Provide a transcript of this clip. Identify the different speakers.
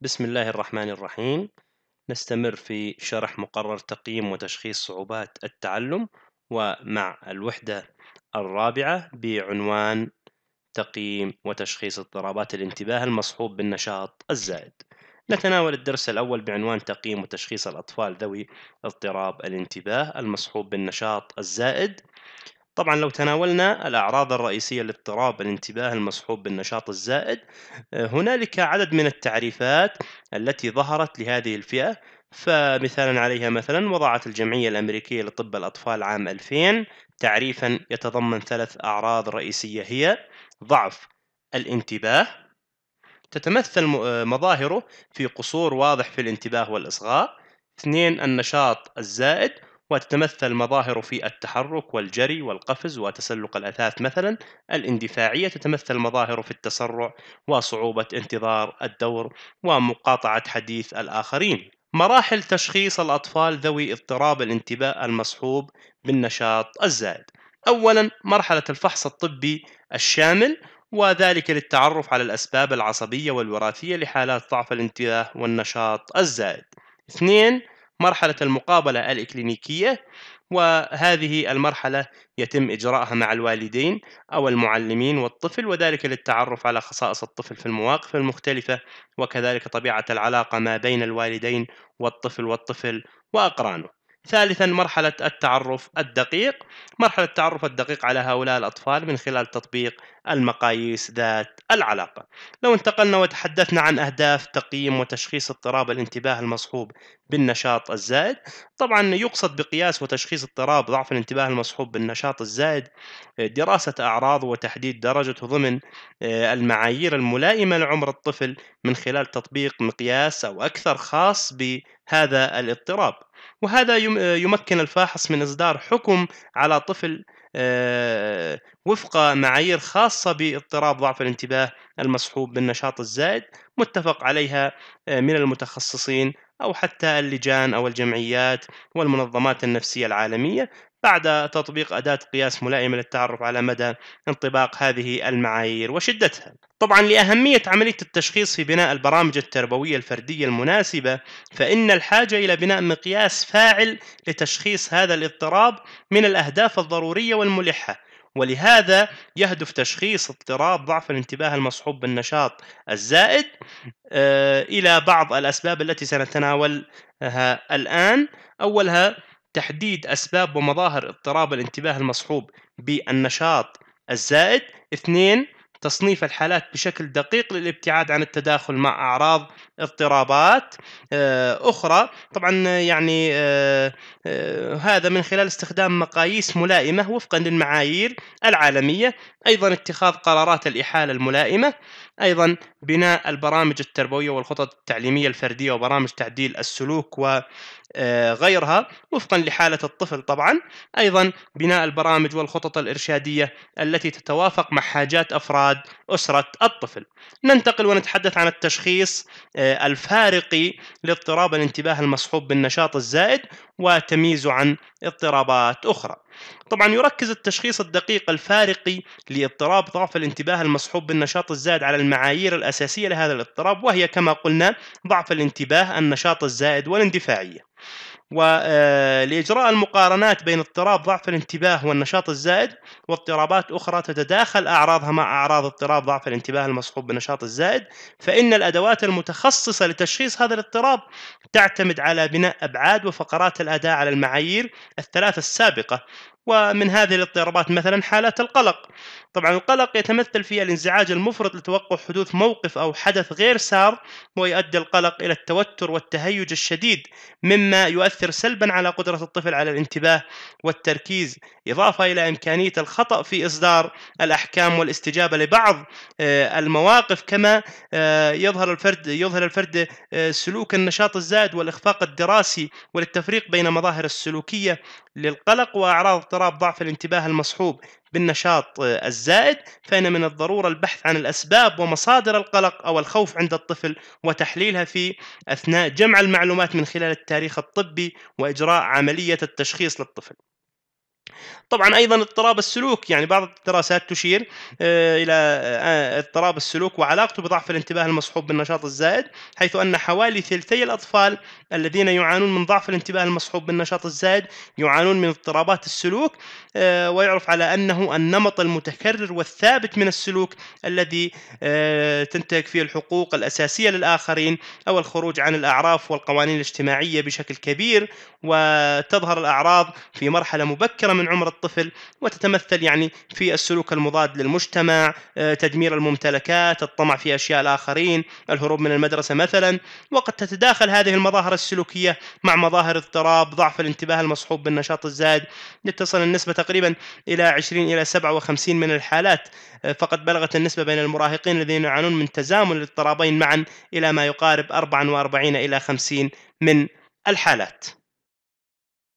Speaker 1: بسم الله الرحمن الرحيم نستمر في شرح مقرر تقييم وتشخيص صعوبات التعلم ومع الوحدة الرابعة بعنوان تقييم وتشخيص اضطرابات الانتباه المصحوب بالنشاط الزائد نتناول الدرس الأول بعنوان تقييم وتشخيص الأطفال ذوي اضطراب الانتباه المصحوب بالنشاط الزائد طبعا لو تناولنا الأعراض الرئيسية لاضطراب الانتباه المصحوب بالنشاط الزائد آه، هنالك عدد من التعريفات التي ظهرت لهذه الفئة فمثالا عليها مثلا وضعت الجمعية الأمريكية لطب الأطفال عام 2000 تعريفا يتضمن ثلاث أعراض رئيسية هي ضعف الانتباه تتمثل آه، مظاهره في قصور واضح في الانتباه والإصغاء اثنين النشاط الزائد وتتمثل مظاهر في التحرك والجري والقفز وتسلق الأثاث مثلا الاندفاعية تتمثل مظاهر في التسرع وصعوبة انتظار الدور ومقاطعة حديث الآخرين مراحل تشخيص الأطفال ذوي اضطراب الانتباه المصحوب بالنشاط الزائد أولا مرحلة الفحص الطبي الشامل وذلك للتعرف على الأسباب العصبية والوراثية لحالات ضعف الانتباه والنشاط الزائد اثنين مرحلة المقابلة الإكلينيكية وهذه المرحلة يتم إجراءها مع الوالدين أو المعلمين والطفل وذلك للتعرف على خصائص الطفل في المواقف المختلفة وكذلك طبيعة العلاقة ما بين الوالدين والطفل والطفل وأقرانه ثالثا مرحلة التعرف الدقيق مرحلة التعرف الدقيق على هؤلاء الأطفال من خلال تطبيق المقاييس ذات العلاقة لو انتقلنا وتحدثنا عن أهداف تقييم وتشخيص اضطراب الانتباه المصحوب بالنشاط الزائد طبعا يقصد بقياس وتشخيص اضطراب ضعف الانتباه المصحوب بالنشاط الزائد آه، دراسة أعراض وتحديد درجته ضمن آه، المعايير الملائمة لعمر الطفل من خلال تطبيق مقياس أو أكثر خاص بهذا الاضطراب وهذا يمكن الفاحص من إصدار حكم على طفل آه، وفق معايير خاصة باضطراب ضعف الانتباه المصحوب بالنشاط الزائد متفق عليها آه، من المتخصصين أو حتى اللجان أو الجمعيات والمنظمات النفسية العالمية بعد تطبيق أداة قياس ملائمة للتعرف على مدى انطباق هذه المعايير وشدتها. طبعا لأهمية عملية التشخيص في بناء البرامج التربوية الفردية المناسبة فإن الحاجة إلى بناء مقياس فاعل لتشخيص هذا الاضطراب من الأهداف الضرورية والملحة ولهذا يهدف تشخيص اضطراب ضعف الانتباه المصحوب بالنشاط الزائد آه، إلى بعض الأسباب التي سنتناولها الآن أولها تحديد أسباب ومظاهر اضطراب الانتباه المصحوب بالنشاط الزائد اثنين تصنيف الحالات بشكل دقيق للابتعاد عن التداخل مع أعراض اضطرابات آه، أخرى طبعا يعني آه، آه، هذا من خلال استخدام مقاييس ملائمة وفقا للمعايير العالمية أيضا اتخاذ قرارات الإحالة الملائمة أيضا بناء البرامج التربوية والخطط التعليمية الفردية وبرامج تعديل السلوك آه، غيرها وفقا لحالة الطفل طبعا أيضا بناء البرامج والخطط الإرشادية التي تتوافق مع حاجات أفراد أسرة الطفل ننتقل ونتحدث عن التشخيص آه، الفارقي لاضطراب الانتباه المصحوب بالنشاط الزائد وتمييزه عن اضطرابات أخرى طبعا يركز التشخيص الدقيق الفارقي لاضطراب ضعف الانتباه المصحوب بالنشاط الزائد على المعايير الأساسية لهذا الاضطراب وهي كما قلنا ضعف الانتباه النشاط الزائد والاندفاعية ولإجراء المقارنات بين اضطراب ضعف الانتباه والنشاط الزائد واضطرابات أخرى تتداخل أعراضها مع أعراض اضطراب ضعف الانتباه المصحوب بالنشاط الزائد فإن الأدوات المتخصصة لتشخيص هذا الاضطراب تعتمد على بناء أبعاد وفقرات الاداء على المعايير الثلاثة السابقة ومن هذه الاضطرابات مثلا حالات القلق طبعا القلق يتمثل في الانزعاج المفرط لتوقع حدوث موقف أو حدث غير سار ويؤدي القلق إلى التوتر والتهيج الشديد مما يؤثر سلبا على قدرة الطفل على الانتباه والتركيز إضافة إلى إمكانية الخطأ في إصدار الأحكام والاستجابة لبعض آه، المواقف كما آه، يظهر الفرد يظهر الفرد آه، سلوك النشاط الزائد والإخفاق الدراسي والتفريق بين مظاهر السلوكية للقلق وأعراض اضطراب ضعف الانتباه المصحوب بالنشاط آه، الزائد فإن من الضرورة البحث عن الأسباب ومصادر القلق أو الخوف عند الطفل وتحليلها في أثناء جمع المعلومات من خلال التاريخ الطبي وإجراء عملية التشخيص للطفل طبعا ايضا اضطراب السلوك يعني بعض الدراسات تشير آه، الى آه، اضطراب السلوك وعلاقته بضعف الانتباه المصحوب بالنشاط الزائد حيث ان حوالي ثلثي الاطفال الذين يعانون من ضعف الانتباه المصحوب بالنشاط الزائد يعانون من اضطرابات السلوك آه، ويعرف على انه النمط المتكرر والثابت من السلوك الذي تنتهك فيه الحقوق الاساسيه للاخرين او الخروج عن الاعراف والقوانين الاجتماعيه بشكل كبير وتظهر الاعراض في مرحله مبكره من عمر الطفل وتتمثل يعني في السلوك المضاد للمجتمع آه، تدمير الممتلكات الطمع في أشياء الآخرين الهروب من المدرسة مثلا وقد تتداخل هذه المظاهر السلوكية مع مظاهر اضطراب ضعف الانتباه المصحوب بالنشاط الزائد لتصل النسبة تقريبا إلى 20 إلى 57 من الحالات آه، فقد بلغت النسبة بين المراهقين الذين يعانون من تزامن الاضطرابين معا إلى ما يقارب 44 إلى 50 من الحالات